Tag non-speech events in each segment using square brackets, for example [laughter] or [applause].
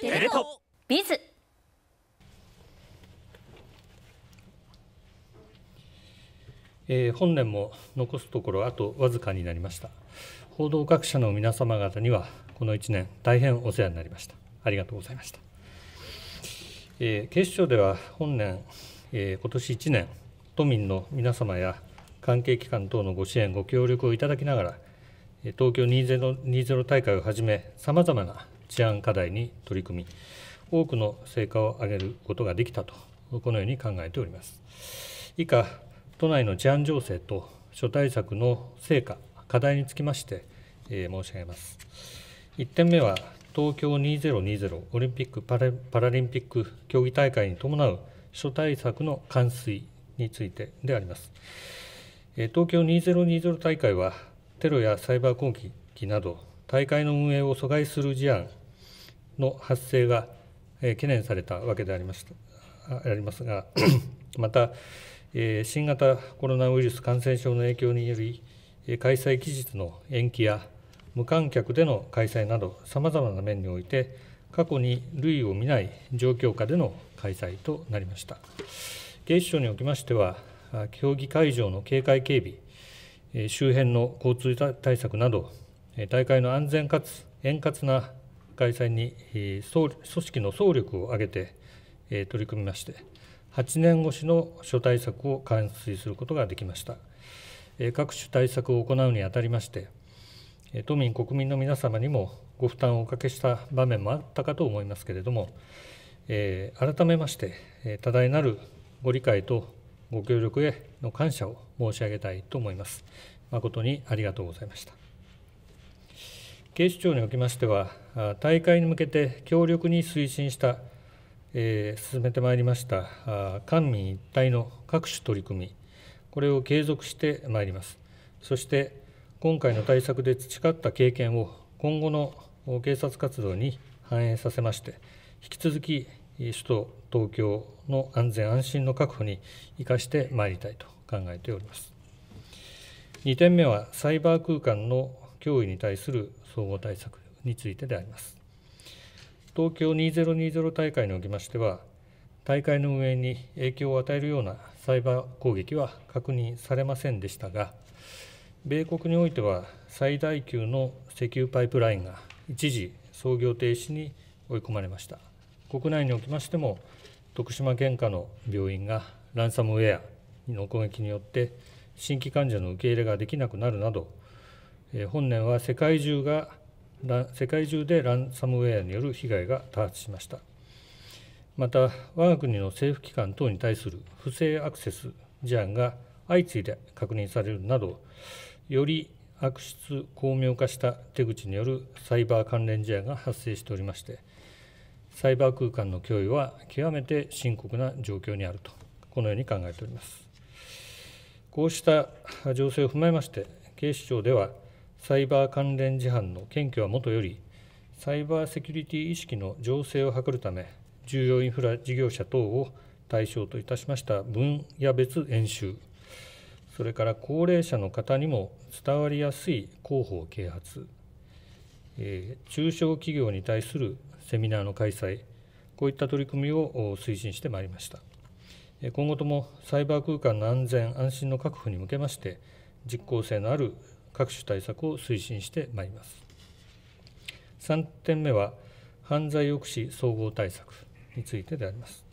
テレトビズえー、本年も残すところあとわずかになりました報道各社の皆様方にはこの1年大変お世話になりましたありがとうございました、えー、警視庁では本年、えー、今年1年都民の皆様や関係機関等のご支援ご協力をいただきながら東京2020大会をはじめさまざまな治安課題に取り組み多くの成果を上げることができたとこのように考えております以下都内の治安情勢と諸対策の成果課題につきまして、えー、申し上げます1点目は東京2020オリンピック・パラリンピック競技大会に伴う諸対策の完遂についてであります。東京2020大会はテロやサイバー攻撃など大会の運営を阻害する事案の発生が懸念されたわけでありますありますが [clears throat] また新型コロナウイルス感染症の影響により開催期日の延期や無観客での開催などさまざまな面において過去に類を見ない状況下での開催となりました警視庁におきましては競技会場の警戒警備周辺の交通対策など大会の安全かつ円滑な開催に組織の総力を挙げて取り組みまして8年越しの諸対策を完遂することができました各種対策を行うにあたりまして都民国民の皆様にもご負担をおかけした場面もあったかと思いますけれども改めまして多大なるご理解とご協力への感謝を申し上げたいと思います誠にありがとうございました警視庁におきましては大会に向けて強力に推進した、えー、進めてまいりました官民一体の各種取り組みこれを継続してまいりますそして今回の対策で培った経験を今後の警察活動に反映させまして引き続き首都東京の安全安心の確保に生かしてまいりたいと考えております2点目はサイバー空間の脅威に対する総合対策についてであります東京2020大会におきましては大会の運営に影響を与えるようなサイバー攻撃は確認されませんでしたが米国においては最大級の石油パイプラインが一時操業停止に追い込まれました国内におきましても徳島県下の病院がランサムウェアの攻撃によって新規患者の受け入れができなくなるなどえ本年は世界中が世界中でランサムウェアによる被害が多発しましたまた我が国の政府機関等に対する不正アクセス事案が相次いで確認されるなどより悪質巧妙化した手口によるサイバー関連事案が発生しておりましてサイバー空間の脅威は極めて深刻な状況にあるとこのように考えておりますこうした情勢を踏まえまして警視庁ではサイバー関連事犯の検挙はもとよりサイバーセキュリティ意識の醸成を図るため重要インフラ事業者等を対象といたしました分野別演習それから高齢者の方にも伝わりやすい広報啓発、えー、中小企業に対するセミナーの開催こういった取り組みを推進してまいりました今後ともサイバー空間の安全安心の確保に向けまして実効性のある各種対策を推進してまいります3点目は犯罪抑止総合対策についてであります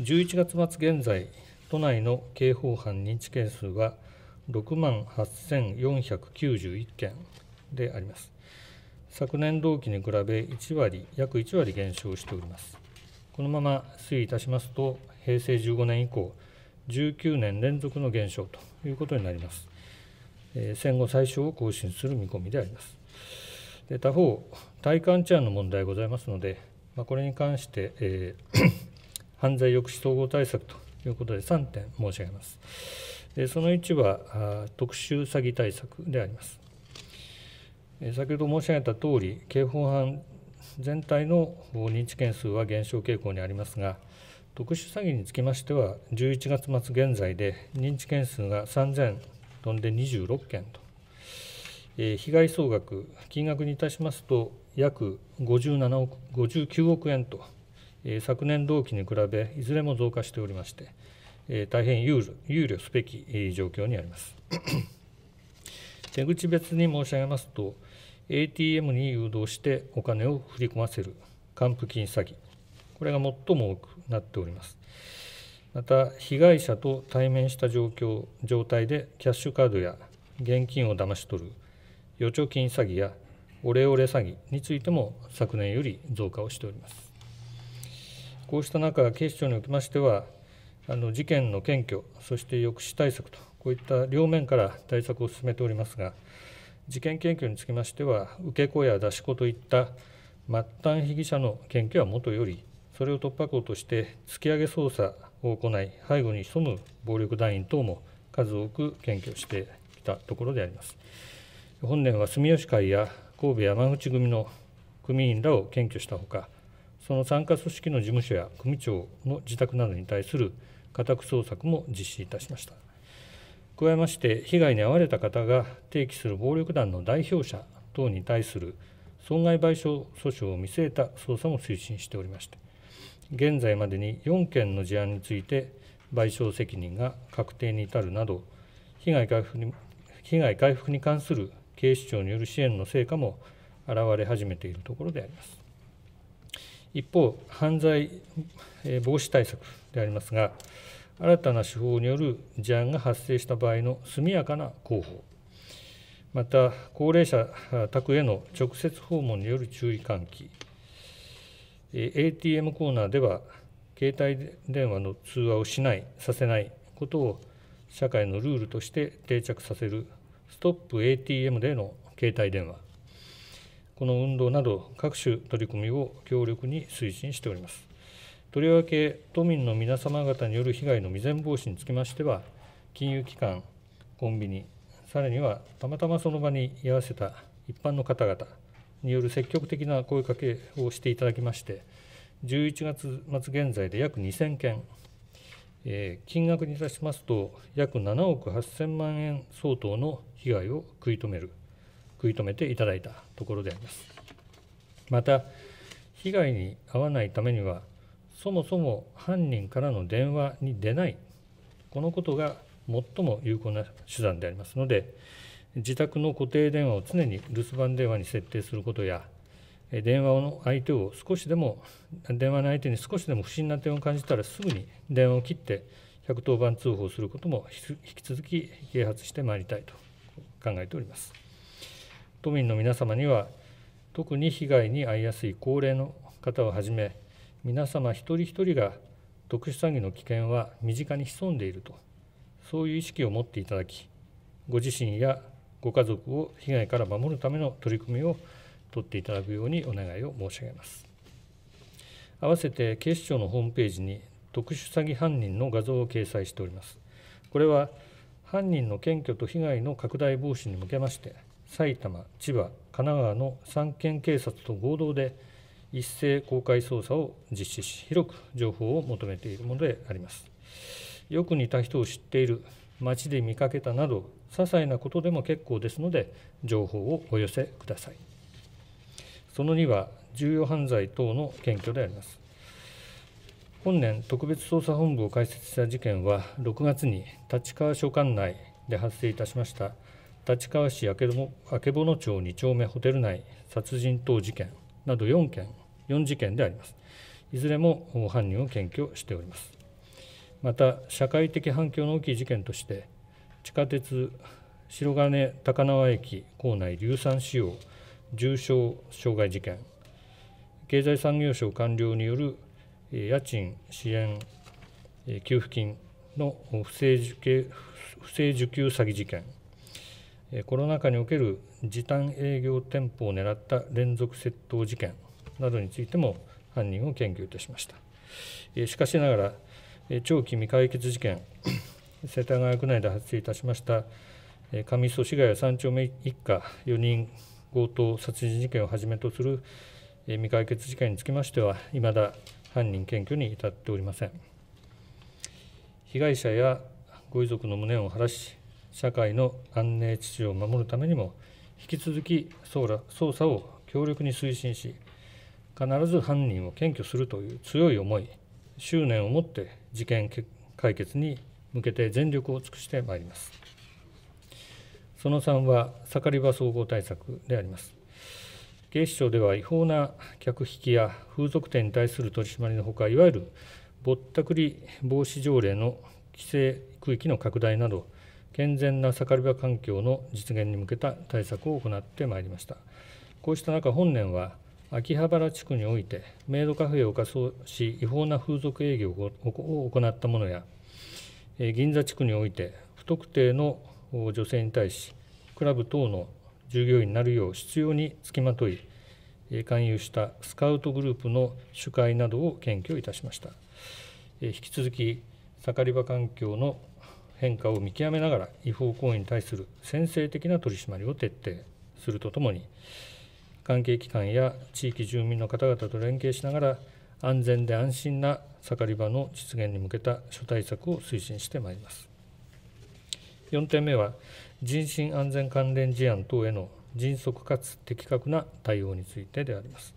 11 [coughs] 月末現在都内の刑法犯認知件数は6万8491件であります昨年同期に比べ1割約1割減少しておりますこのまま推移いたしますと平成15年以降19年連続の減少ということになります戦後最小を更新する見込みであります。で他方、体感治安の問題ございますので、まあ、これに関して、えー、[coughs] 犯罪抑止総合対策ということで3点申し上げます。でその1は特殊詐欺対策であります。先ほど申し上げたとおり、刑法犯全体の認知件数は減少傾向にありますが、特殊詐欺につきましては、11月末現在で認知件数が3飛んで26件と、えー、被害総額、金額にいたしますと、約57億59億円と、えー、昨年同期に比べ、いずれも増加しておりまして、えー、大変憂慮すべき、えー、状況にあります。[coughs] 手口別に申し上げますと、ATM に誘導してお金を振り込ませる還付金詐欺、これが最も多くなっております。また被害者と対面した状況状態でキャッシュカードや現金を騙し取る預貯金詐欺やオレオレ詐欺についても昨年より増加をしておりますこうした中警視庁におきましてはあの事件の検挙そして抑止対策とこういった両面から対策を進めておりますが事件検挙につきましては受け子や出し子といった末端被疑者の検挙はもとよりそれを突破口として突き上げ捜査を行い背後に潜む暴力団員等も数多く検挙してきたところであります本年は住吉会や神戸山口組の組員らを検挙したほかその参加組織の事務所や組長の自宅などに対する家宅捜索も実施いたしました加えまして被害に遭われた方が提起する暴力団の代表者等に対する損害賠償訴訟を見据えた捜査も推進しておりました現在までに4件の事案について賠償責任が確定に至るなど被害回復に被害回復に関する警視庁による支援の成果も現れ始めているところであります。一方、犯罪防止対策でありますが、新たな手法による事案が発生した場合の速やかな広報、また高齢者宅への直接訪問による注意喚起、ATM コーナーでは携帯電話の通話をしないさせないことを社会のルールとして定着させるストップ ATM での携帯電話この運動など各種取り組みを強力に推進しておりますとりわけ都民の皆様方による被害の未然防止につきましては金融機関コンビニさらにはたまたまその場に居合わせた一般の方々による積極的な声かけをしていただきまして11月末現在で約2000件、えー、金額にいたしますと約7億8000万円相当の被害を食い止める食い止めていただいたところでありますまた被害に遭わないためにはそもそも犯人からの電話に出ないこのことが最も有効な手段でありますので、自宅の固定電話を常に留守番電話に設定することや電話の相手を少しでも電話の相手に少しでも不審な点を感じたらすぐに電話を切って110番通報することも引き続き啓発してまいりたいと考えております都民の皆様には特に被害に遭いやすい高齢の方をはじめ皆様一人一人が特殊詐欺の危険は身近に潜んでいるとそういう意識を持っていただきご自身やご家族を被害から守るための取り組みを取っていただくようにお願いを申し上げます。合わせて警視庁のホームページに特殊詐欺犯人の画像を掲載しております。これは犯人の検挙と被害の拡大防止に向けまして埼玉、千葉、神奈川の3県警察と合同で一斉公開捜査を実施し広く情報を求めているものであります。よく似た人を知っている街で見かけたなど些細なことでも結構ですので情報をお寄せくださいその2は重要犯罪等の検挙であります本年特別捜査本部を開設した事件は6月に立川署管内で発生いたしました立川市曙町2丁目ホテル内殺人等事件など4件4事件でありますいずれも犯人を検挙しておりますまた社会的反響の大きい事件として地下鉄白金高輪駅構内硫酸使用重症傷害事件経済産業省官僚による家賃支援給付金の不正受給不正受給詐欺事件コロナ禍における時短営業店舗を狙った連続窃盗事件などについても犯人を検挙いたしましたしかしながら長期未解決事件、[coughs] 世田谷区内で発生いたしました上祖志賀谷3丁目一家4人強盗殺人事件をはじめとする未解決事件につきましては、いまだ犯人検挙に至っておりません。被害者やご遺族の無念を晴らし、社会の安寧秩序を守るためにも、引き続き捜査を強力に推進し、必ず犯人を検挙するという強い思い、執念を持って事件解決に向けて全力を尽くしてまいります。その3は、盛り場総合対策であります。警視庁では違法な客引きや風俗店に対する取り締まりのほか、いわゆるぼったくり防止条例の規制区域の拡大など、健全な盛り場環境の実現に向けた対策を行ってまいりました。こうした中、本年は秋葉原地区においてメイドカフェを仮装し違法な風俗営業を行ったものや銀座地区において不特定の女性に対しクラブ等の従業員になるよう執拗につきまとい勧誘したスカウトグループの主会などを検挙いたしました引き続き盛り場環境の変化を見極めながら違法行為に対する先制的な取り締まりを徹底するとともに関係機関や地域住民の方々と連携しながら安全で安心な盛り場の実現に向けた諸対策を推進してまいります4点目は人身安全関連事案等への迅速かつ的確な対応についてであります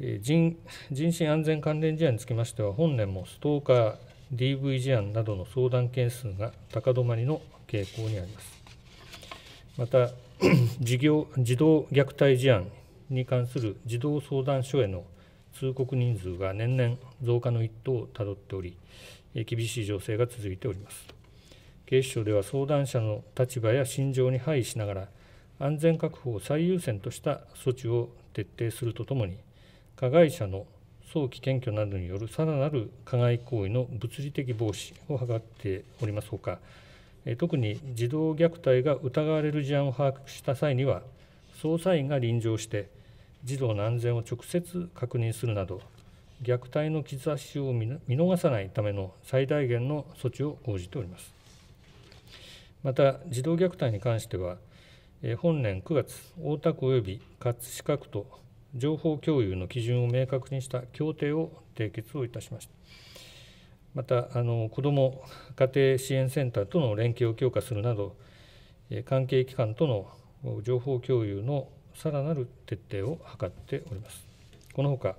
人人身安全関連事案につきましては本年もストーカー DV 事案などの相談件数が高止まりの傾向にありますまた [clears throat] 事業児童虐待事案に関する児童相談所への通告人数が年々増加の一途をたどっており、厳しい情勢が続いております。警視庁では相談者の立場や心情に配慮しながら、安全確保を最優先とした措置を徹底するとともに、加害者の早期検挙などによるさらなる加害行為の物理的防止を図っておりますほか、特に児童虐待が疑われる事案を把握した際には捜査員が臨場して児童の安全を直接確認するなど虐待の兆しを見逃さないための最大限の措置を講じておりますまた児童虐待に関しては本年9月大田区及び葛飾区と情報共有の基準を明確にした協定を締結をいたしました。またあの子ども家庭支援センターとの連携を強化するなど関係機関との情報共有のさらなる徹底を図っておりますこのほか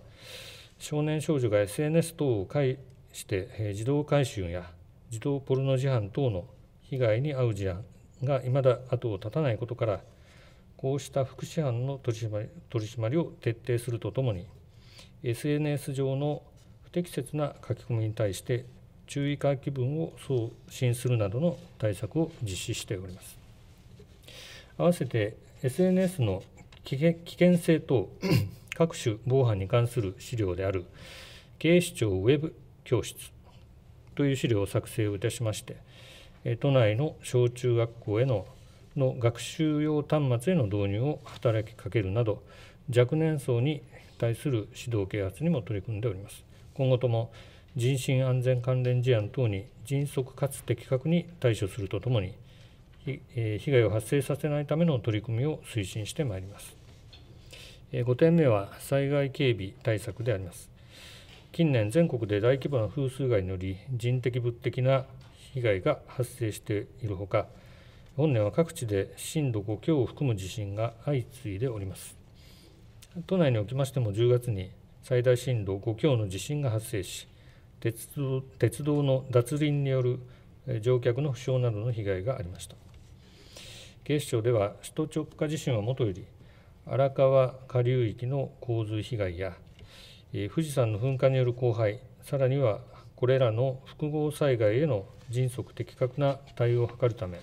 少年少女が SNS 等を介して児童回収や児童ポルノ事犯等の被害に遭う事案がいまだ後を絶たないことからこうした福祉班の取り締まりを徹底するとともに SNS 上の適切な書き込みに対して注意喚起文を送信するなどの対策を実施しております。合わせて SNS の危険性等 [clears throat] 各種防犯に関する資料である警視庁ウェブ教室という資料を作成をいたしまして都内の小中学校へのの学習用端末への導入を働きかけるなど若年層に対する指導啓発にも取り組んでおります。今後とも人身安全関連事案等に迅速かつ的確に対処するとともに、被害を発生させないための取り組みを推進してまいります。5点目は災害警備対策であります。近年、全国で大規模な風水害により人的、物的な被害が発生しているほか、本年は各地で震度5強を含む地震が相次いでおります。都内におきましても10月に最大震度5強の地震が発生し鉄道鉄道の脱輪による乗客の負傷などの被害がありました警視庁では首都直下地震はもとより荒川下流域の洪水被害や富士山の噴火による荒廃さらにはこれらの複合災害への迅速的確な対応を図るため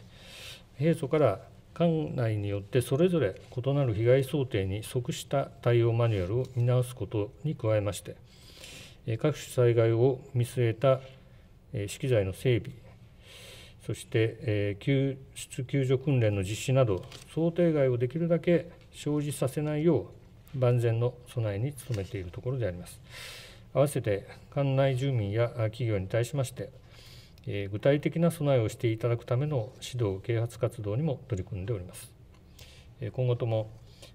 平素から管内によってそれぞれ異なる被害想定に即した対応マニュアルを見直すことに加えまして各種災害を見据えた資機材の整備そして救出救助訓練の実施など想定外をできるだけ生じさせないよう万全の備えに努めているところであります。合わせて管内住民や企業に対しましてえ具体的な備えをしていただくための指導啓発活動にも取り組んでおります。今後とも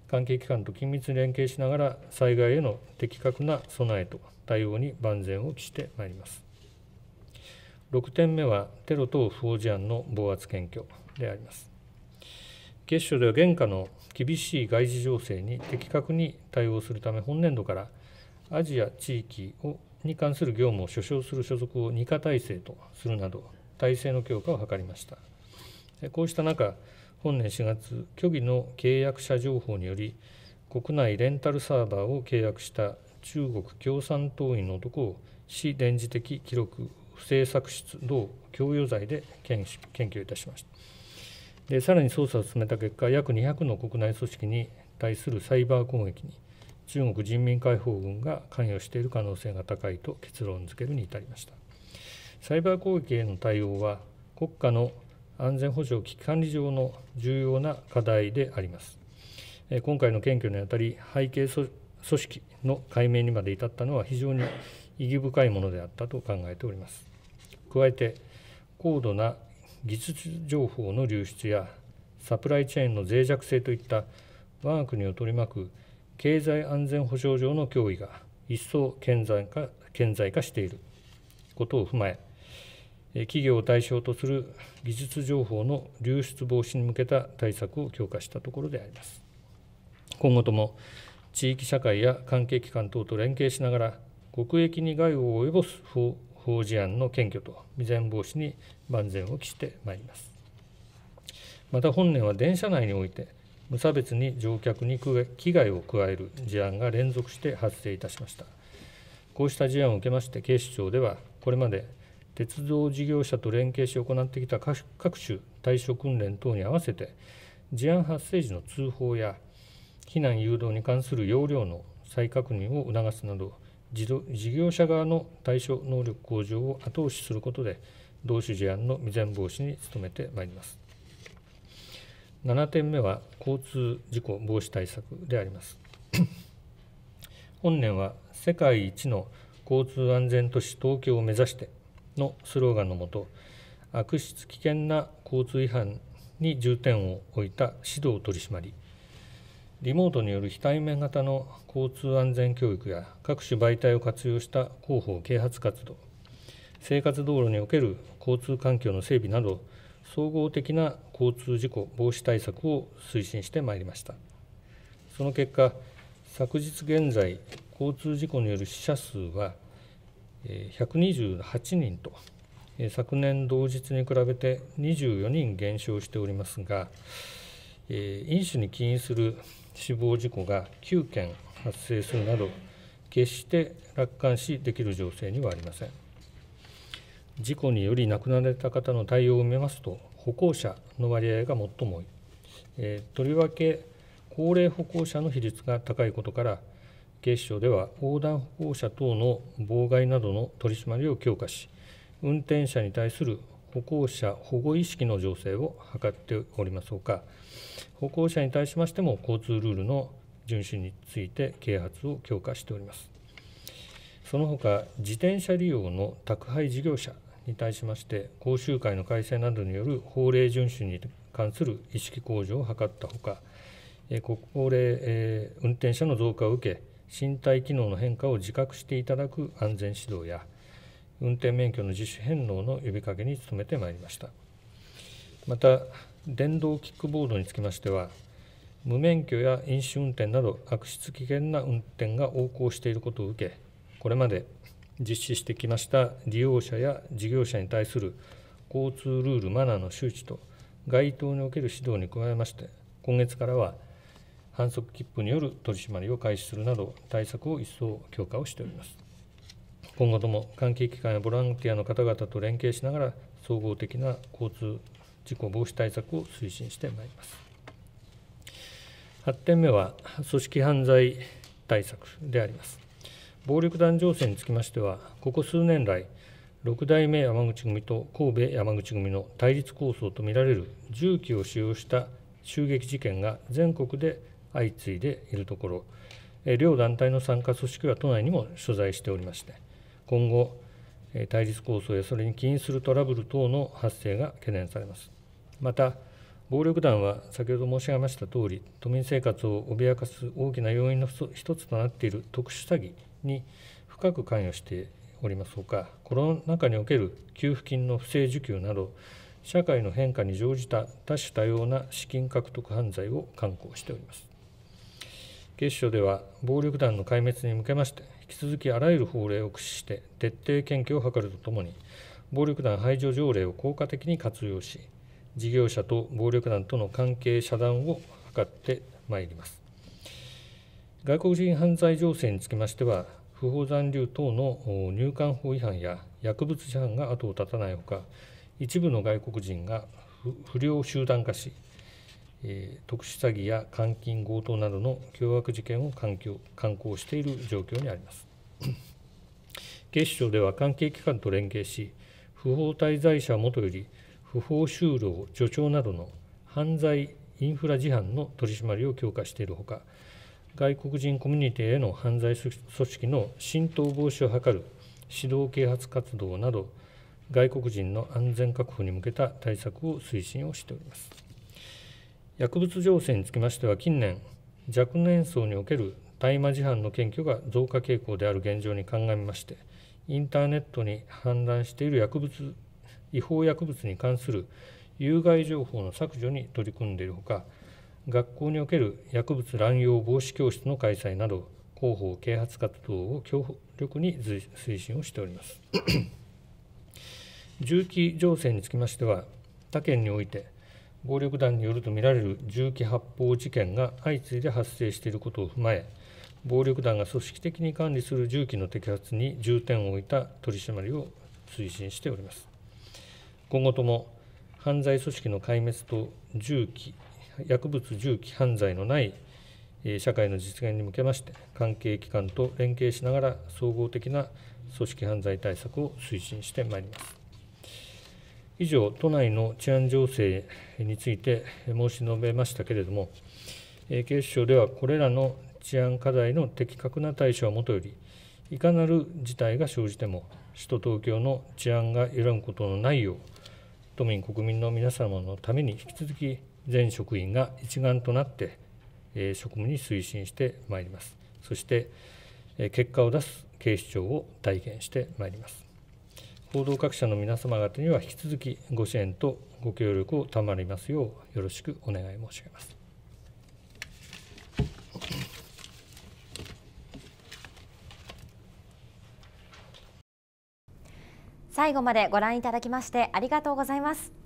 関係機関と緊密に連携しながら災害への的確な備えと対応に万全を期してまいります。6点目はテロ等不法事案の防圧検挙であります。警視庁では現下の厳しい外事情勢に的確に対応するため本年度からアジア地域をに関する業務を所掌する所属を2課体制とするなど体制の強化を図りましたこうした中本年4月虚偽の契約者情報により国内レンタルサーバーを契約した中国共産党員の男を市電磁的記録不正作出等強要罪で検挙いたしましたでさらに捜査を進めた結果約200の国内組織に対するサイバー攻撃に中国人民解放軍が関与している可能性が高いと結論付けるに至りましたサイバー攻撃への対応は国家の安全保障危機管理上の重要な課題であります今回の検挙にあたり背景組織の解明にまで至ったのは非常に意義深いものであったと考えております加えて高度な技術情報の流出やサプライチェーンの脆弱性といった我が国を取り巻く経済安全保障上の脅威が一層顕在化顕在化していることを踏まえ企業を対象とする技術情報の流出防止に向けた対策を強化したところであります今後とも地域社会や関係機関等と連携しながら国益に害を及ぼす法事案の検挙と未然防止に万全を期してまいりますまた本年は電車内において無差別に乗客に危害を加える事案が連続して発生いたしましたこうした事案を受けまして警視庁ではこれまで鉄道事業者と連携し行ってきた各種対処訓練等に合わせて事案発生時の通報や避難誘導に関する要領の再確認を促すなど事業者側の対処能力向上を後押しすることで同種事案の未然防止に努めてまいります。7点目は交通事故防止対策であります [coughs] 本年は世界一の交通安全都市東京を目指してのスローガンのもと悪質危険な交通違反に重点を置いた指導取り締まりリモートによる非対面型の交通安全教育や各種媒体を活用した広報啓発活動生活道路における交通環境の整備など総合的な交通事故防止対策を推進してまいりましたその結果昨日現在交通事故による死者数は128人と昨年同日に比べて24人減少しておりますが飲酒に起因する死亡事故が9件発生するなど決して楽観視できる情勢にはありません。事故により亡くなられた方の対応を見ますと歩行者の割合が最も多い、えー、とりわけ高齢歩行者の比率が高いことから警視庁では横断歩行者等の妨害などの取り締まりを強化し運転者に対する歩行者保護意識の醸成を図っておりますほか歩行者に対しましても交通ルールの遵守について啓発を強化しておりますその他自転車利用の宅配事業者に対しまして講習会の改正などによる法令遵守に関する意識向上を図ったほか国高齢運転者の増加を受け身体機能の変化を自覚していただく安全指導や運転免許の自主返納の呼びかけに努めてまいりましたまた電動キックボードにつきましては無免許や飲酒運転など悪質危険な運転が横行していることを受けこれまで実施してきました利用者や事業者に対する交通ルール・マナーの周知と街頭における指導に加えまして今月からは反則切符による取り締まりを開始するなど対策を一層強化をしております今後とも関係機関やボランティアの方々と連携しながら総合的な交通事故防止対策を推進してまいります8点目は組織犯罪対策であります暴力団情勢につきましては、ここ数年来、6代目山口組と神戸山口組の対立構想とみられる銃器を使用した襲撃事件が全国で相次いでいるところ、両団体の参加組織は都内にも所在しておりまして、今後、対立構想やそれに起因するトラブル等の発生が懸念されます。また、暴力団は先ほど申し上げましたとおり、都民生活を脅かす大きな要因の一つとなっている特殊詐欺に深く関与しておりますほかコロナ禍における給付金の不正受給など社会の変化に乗じた多種多様な資金獲得犯罪を刊行しております警視庁では暴力団の壊滅に向けまして引き続きあらゆる法令を駆使して徹底検挙を図るとともに暴力団排除条例を効果的に活用し事業者と暴力団との関係遮断を図ってまいります外国人犯罪情勢につきましては不法残留等の入管法違反や薬物違反が後を絶たないほか一部の外国人が不良集団化し特殊詐欺や監禁強盗などの凶悪事件を環境観光している状況にあります [coughs] 警視庁では関係機関と連携し不法滞在者もとより不法就労助長などの犯罪インフラ事犯の取り締まりを強化しているほか外国人コミュニティへの犯罪組織の浸透防止を図る指導啓発活動など外国人の安全確保に向けた対策を推進をしております薬物情勢につきましては近年若年層における大麻事犯の検挙が増加傾向である現状に鑑みましてインターネットに氾濫している薬物違法薬物に関する有害情報の削除に取り組んでいるほか学校における薬物乱用防止教室の開催など広報啓発活動を強力に推進をしております銃器 [coughs] 情勢につきましては他県において暴力団によるとみられる銃器発砲事件が相次いで発生していることを踏まえ暴力団が組織的に管理する銃器の摘発に重点を置いた取り締まりを推進しております今後とも犯罪組織の壊滅と銃器薬物銃器犯罪のない社会の実現に向けまして関係機関と連携しながら総合的な組織犯罪対策を推進してまいります以上都内の治安情勢について申し述べましたけれども警視庁ではこれらの治安課題の的確な対処はもとよりいかなる事態が生じても首都東京の治安が揺らぐことのないよう都民国民の皆様のために引き続き全職員が一丸となってえ職務に推進してまいりますそしてえ結果を出す警視庁を体現してまいります報道各社の皆様方には引き続きご支援とご協力を賜りますようよろしくお願い申し上げます最後までご覧いただきましてありがとうございます